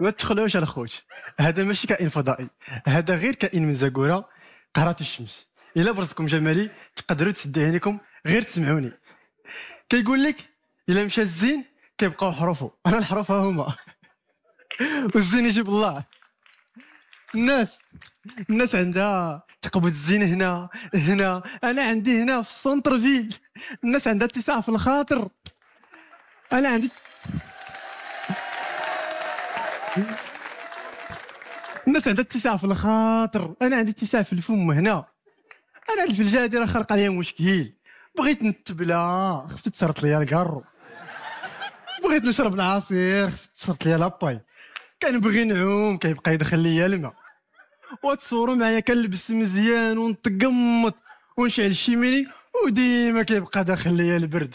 ما تخلوش على خوت هذا ماشي كائن فضائي هذا غير كائن من زاكوره قهرات الشمس الا برزكم جمالي تقدروا تسدي عينيكم غير تسمعوني كيقول لك الا مشى الزين كيبقاو حروفو انا الحروف ها هما والزين يجيب الله الناس الناس عندها تقبض الزين هنا هنا انا عندي هنا في السونتر فيل الناس عندها اتساع في الخاطر انا عندي الناس عندها اتساع في الخاطر انا عندي اتساع في الفم هنا انا الفلجادي راه خرق عليا مشكل بغيت نتبلى خفت تسرط ليا الكارو بغيت نشرب العصير خفت تسرط ليا لاباي كنبغي نعوم كيبقى يدخل ليا الماء وتصوروا معايا كنلبس مزيان ونتقمط ونشعل الشيميني وديما كيبقى داخل ليا البرد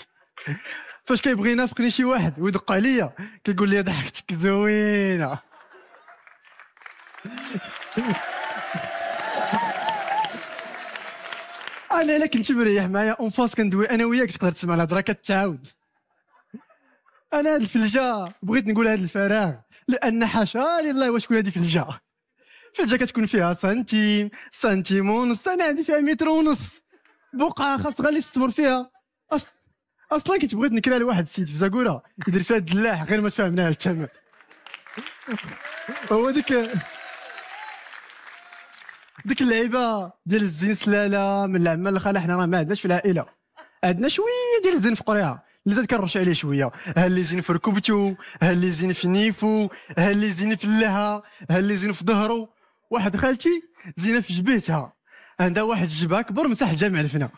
فاش كيبغي ينافقني شي واحد ويدق عليا كيقول لي ضحكتك زوينه انا الا كنت مريح معايا اون فاس كندوي انا وياك تقدر تسمع الهضره كتعاود انا هاد الفلجه بغيت نقول هاد الفراغ لان حاشا لله واش تكون هادي فلجه فلجه كتكون فيها سنتيم سنتيم ونص انا عندي فيها متر ونص بقعه خاص غالي استمر فيها أص... اصلا كنت بغيت نكره لواحد السيد في زاكورا يدير فيها الدلاح غير ما تفهمناها تماما هو ديك ديك اللعيبه ديال الزين سلاله من العمال الخاله حنا راه ما عندناش في العائله عندنا شويه ديال الزين في قريها اللي كنرش عليه شويه ها اللي زين في ركبتو ها اللي زين في نيفو ها اللي زين في اللها ها اللي زين في ظهرو واحد خالتي زينه في جبهتها عندها واحد الجبهه كبر مساح الجامع الفنا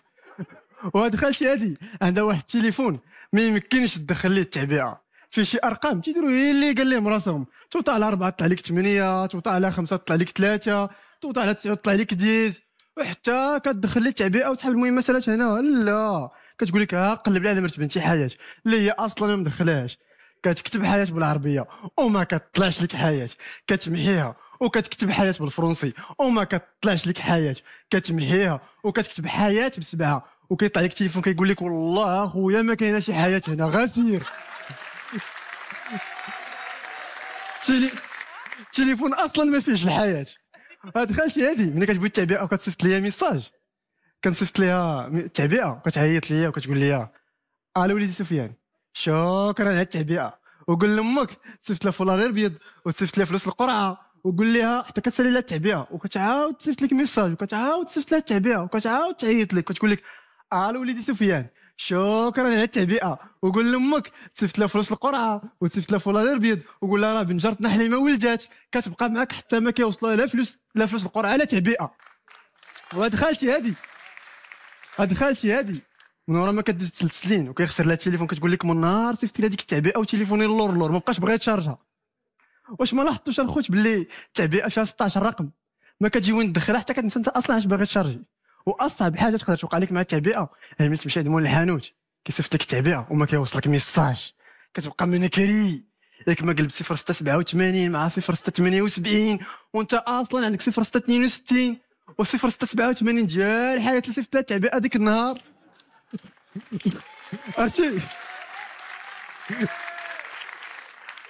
ودخل شي هادي عندها واحد التليفون ما يمكنش تدخل ليه التعبئه فيه شي ارقام تيديروا هي اللي قال لهم راسهم توطى على أربعة طلع لك ثمانيه توطى على خمسه طلع لك ثلاثه توطى على تسعه طلع لك ديز وحتى كتدخل لي التعبئه وتحب المهم مسالات هنا لا كتقول لك ها قلب لي على مرت بنتي حياه اللي هي اصلا ما مدخلاهاش كتكتب حياه بالعربيه وما كتطلعش لك حياه كتمحيها وكتكتب حياه بالفرنسي وما كتطلعش لك حياه كتمحيها وكتكتب حياه بسبعه وكيطلع لك التليفون كيقول لك والله اخويا ما كاينه شي حياه هنا غسير التليفون اصلا ما فيهش الحياه دخلت هادي ملي كتبغي التعبئه وكتصيفط ليا ميساج كنصيفط ليها التعبئه وكتعيط ليا وكتقول ليا الو وليدي سفيان شكرا على التعبئه وقول لامك تصيفط لها غير ابيض وتصيفط لها فلوس القرعه وقول لها حتى كتسالي لها التعبئه وكتعاود تصيفط لك ميساج وكتعاود تصيفط لها التعبئه وكتعاود تعيط لك وكتقول لك الو وليدي سفيان شكرا على التعبئه وقول لامك تسفت لها فلوس القرعه وتسفت لها فلوس الابيض وقول لها راه بنجرتنا حليمه ولدات كتبقى معاك حتى ما كيوصلوا لا فلوس لا فلوس القرعه لا تعبئه وهاد خالتي هادي هاد خالتي هادي من ورا ما كدوز تسلسلين وكيخسر لها التليفون كتقول لك من نهار صيفطت لها ديك التعبئه وتليفوني اللور اللور ما بقاش بغا يتشارجها واش ما لاحظتوش الخوت باللي التعبئه فيها 16 رقم ما كتجي وين تدخلها حتى كتنسى انت اصلا اش باغي تشارجي واصعب حاجه تقدر توقع لك مع التعبئه هي ملي تمشي عند مول الحانوت كيصيفط لك التعبئه وما كيوصلك ميساج كتبقى منكري ياك ما قلب 0687 مع 0678 وانت اصلا عندك 0662 و 0687 ديال حياه لها التعبئه ديك النهار عرفتي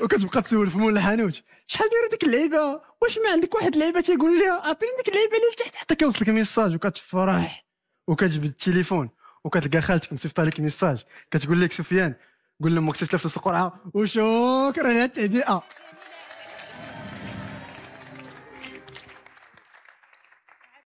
وكتبقى تسول في مول الحانوت شحال دايره ديك اللعيبه واش ما عندك واحد اللعيبه تيقول لي عطيني ديك اللعيبه اللي لتحت حتى كيوصلك ميساج وكتفرح وكتجبد التليفون وكتلقى خالتك مصيفطه لك ميساج كتقول لك سفيان قول لهم ما فلوس القرعه وشكرا على التعبئه